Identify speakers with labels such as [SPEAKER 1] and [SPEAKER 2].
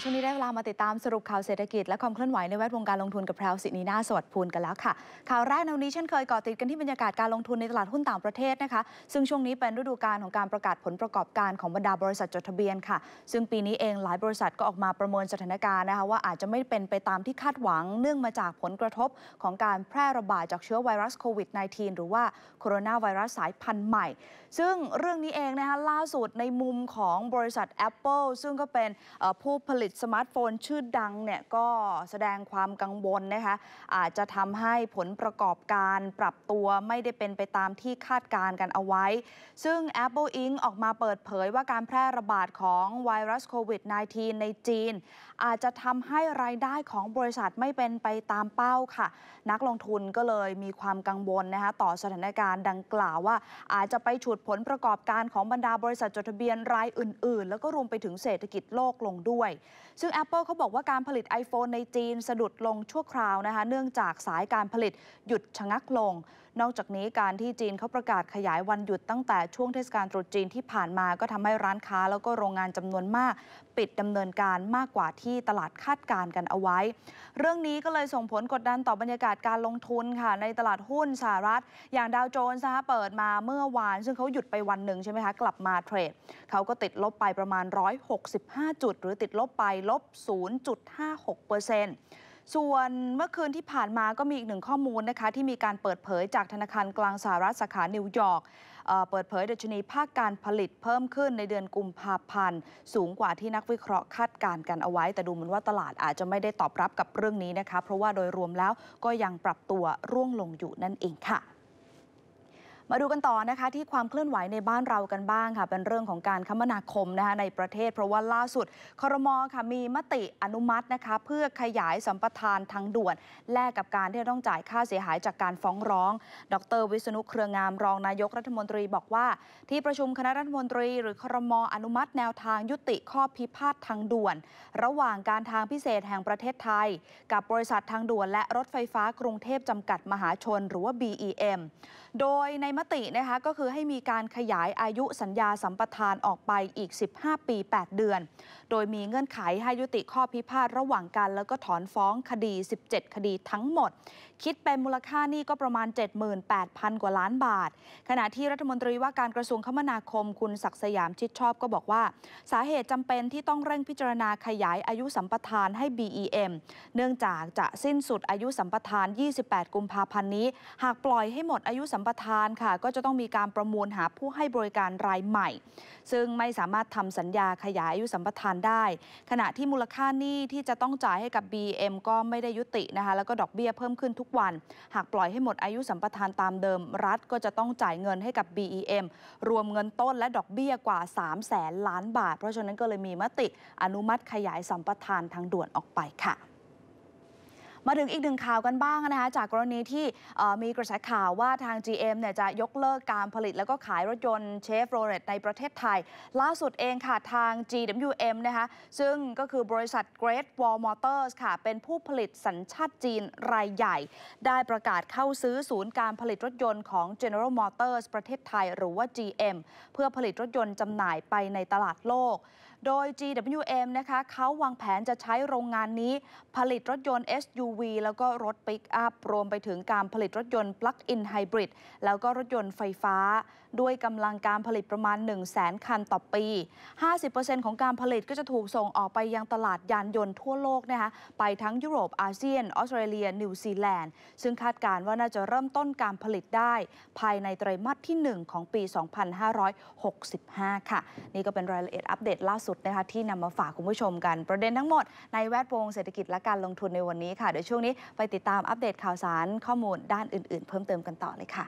[SPEAKER 1] ช่วงนี้ได้เวลามาติดตามสรุปข่าวเศรษฐกิจและความเคลื่อนไหวในแวดวงการลงทุนกับแพรวสินีนาสวัสดิ์พูลกันแล้วค่ะข่าวแรกในวันนี้เช่นเคยก่อติดกันที่บรรยากาศการลงทุนในตลาดหุ้นต่างประเทศนะคะซึ่งช่วงนี้เป็นฤดูการของการประกาศผลประกอบการของบรรดาบริษัทจดทะเบียนค่ะ ซึ่งปีนี้เองหลายบริษัทก็ออกมาประเมินสถานการณ์นะคะว่าอาจจะไม่เป็นไปตามที่คาดหวัง เนื่องมาจากผลกระทบของการแพร่ระบาดจากเชื้อไวรัสโควิด -19 หรือว่าโคโรนาไวรัสสายพันธุ์ใหม่ ซึ่งเรื่องนี้เองนะคะล่าสุดในมุมของบริษัท Apple ซึ่งก็เป็นผู้ผลิตลิตสมาร์ทโฟนชื่อดังเนี่ยก็แสดงความกังวลนะคะอาจจะทำให้ผลประกอบการปรับตัวไม่ได้เป็นไปตามที่คาดการณ์กันเอาไว้ ซึ่ง Apple Inc. ออกมาเปิดเผยว่าการแพร่ระบาดของไวรัสโควิด -19 ในจีน อาจจะทำให้รายได้ของบริษัทไม่เป็นไปตามเป้าค่ะ นักลงทุนก็เลยมีความกังวลนะคะต่อสถานการณ์ดังกล่าวว่า อาจจะไปฉุดผลประกอบการของบรรดาบริษัทจดทะเบียนรายอื่นๆ แล้วก็รวมไปถึงเศรษฐกิจโลกลงด้วยซึ่ง Apple เขาบอกว่าการผลิต iPhone ในจีนสะดุดลงชั่วคราวนะคะเนื่องจากสายการผลิตหยุดชะงักลงนอกจากนี้การที่จีนเขาประกาศขยายวันหยุดตั้งแต่ช่วงเทศกาลตรุษจีนที่ผ่านมาก็ทำให้ร้านค้าแล้วก็โรงงานจำนวนมาก ปิดดำเนินการมากกว่าที่ตลาดคาดการณ์กันเอาไว้ เรื่องนี้ก็เลยส่งผลกดดันต่อบรรยากาศการลงทุนค่ะ ในตลาดหุ้นสหรัฐ อย่างดาวโจนส์นะคะเปิดมาเมื่อวาน ซึ่งเขาหยุดไปวันหนึ่งใช่ไหมคะกลับมาเทรดเขาก็ติดลบไปประมาณ165จุดหรือติดลบไปลบ0.56%เปอร์เซ็นต์ส่วนเมื่อคืนที่ผ่านมาก็มีอีกหนึ่งข้อมูลนะคะที่มีการเปิดเผยจากธนาคารกลางสหรัฐสาขานิวยอร์กเปิดเผยดัชนีภาคการผลิตเพิ่มขึ้นในเดือนกุมภาพันธ์สูงกว่าที่นักวิเคราะห์คาดการณ์กันเอาไว้ แต่ดูเหมือนว่าตลาดอาจจะไม่ได้ตอบรับกับเรื่องนี้นะคะ เพราะว่าโดยรวมแล้วก็ยังปรับตัวร่วงลงอยู่นั่นเองค่ะมาดูกันต่อนะคะที่ความเคลื่อนไหวในบ้านเรากันบ้างค่ะเป็นเรื่องของการคมนาคมนะคะในประเทศ เพราะว่าล่าสุด ครมค่ะมีมติอนุมัตินะคะเพื่อขยายสัมปทานทางด่วน แลกกับการที่ต้องจ่ายค่าเสียหายจากการฟ้องร้อง ดรวิษณุเครืองามรองนายกรัฐมนตรีบอกว่า ที่ประชุมคณะรัฐมนตรี หรือครมอนุมัติแนวทางยุติข้อพิพาททางด่วน ระหว่างการทางพิเศษแห่งประเทศไทย กับบริษัททางด่วน และรถไฟฟ้ากรุงเทพจำกัดมหาชน หรือว่า BEM โดยในมตินะคะก็คือให้มีการขยายอายุสัญญาสัมปทานออกไปอีก 15 ปี 8 เดือน โดยมีเงื่อนไขให้ยุติข้อพิพาทระหว่างกัน แล้วก็ถอนฟ้องคดี 17 คดีทั้งหมดคิดเป็นมูลค่านี่ก็ประมาณ 78,000 กว่าล้านบาท ขณะที่รัฐมนตรีว่าการกระทรวงคมนาคมคุณศักดิ์สยามชิดชอบก็บอกว่า สาเหตุจำเป็นที่ต้องเร่งพิจารณาขยายอายุสัมปทานให้ BEM เนื่องจากจะสิ้นสุดอายุสัมปทาน 28 กุมภาพันธ์นี้ หากปล่อยให้หมดอายุสัมปทานค่ะ ก็จะต้องมีการประมูลหาผู้ให้บริการรายใหม่ ซึ่งไม่สามารถทำสัญญาขยายอายุสัมปทานได้ขณะที่มูลค่านี่ที่จะต้องจ่ายให้กับ BM ก็ไม่ได้ยุตินะคะแล้วก็ดอกเบี้ยเพิ่มขึ้นทุกวันหากปล่อยให้หมดอายุสัมปทานตามเดิมรัฐก็จะต้องจ่ายเงินให้กับ BEM รวมเงินต้นและดอกเบี้ยกว่า 3 0 0แสนล้านบาท เพราะฉะนั้นก็เลยมีมติอนุมัติขยายสัมปทานทางด่วนออกไปค่ะมาถึงอีกหนึ่งข่าวกันบ้างนะคะจากกรณีที่มีกระแสข่าวว่าทาง GM เนี่ยจะยกเลิกการผลิตแล้วก็ขายรถยนต์เชฟโรเลตในประเทศไทย ล่าสุดเองค่ะทาง GWM นะคะซึ่งก็คือบริษัท Great Wall Motors ค่ะเป็นผู้ผลิตสัญชาติจีนรายใหญ่ได้ประกาศเข้าซื้อศูนย์การผลิตรถยนต์ของ General Motors ประเทศไทย หรือว่า GM เพื่อผลิตรถยนต์จำหน่ายไปในตลาดโลกโดย GWM นะคะเขาวางแผนจะใช้โรงงานนี้ผลิตรถยนต์ SUV แล้วก็รถปิกอัพรวมไปถึงการผลิตรถยนต์ปลั๊กอินไฮบริดแล้วก็รถยนต์ไฟฟ้า ด้วยกำลังการผลิตประมาณ 1 0 0 0 0แคันต่อปี 50%ของการผลิตก็จะถูกส่งออกไปยังตลาดยานยนต์ทั่วโลกนะคะไปทั้งยุโรปอาเซียนออสเตรเลียนิวซีแลนด์ซึ่งคาดการว่าน่าจะเริ่มต้นการผลิตได้ ภายในไตรมาสที่ 1 ของปี2565ค่ะนี่ก็เป็นรายละเอียดอัปเดตล่าสุดุดนะคะที่นำมาฝากคุณผู้ชมกันประเด็นทั้งหมด ในแวดวงเศรษฐกิจและการลงทุนในวันนี้ค่ะ เดี๋ยวช่วงนี้ไปติดตามอัปเดตข่าวสารข้อมูลด้านอื่นๆ เพิ่มเติมกันต่อเลยค่ะ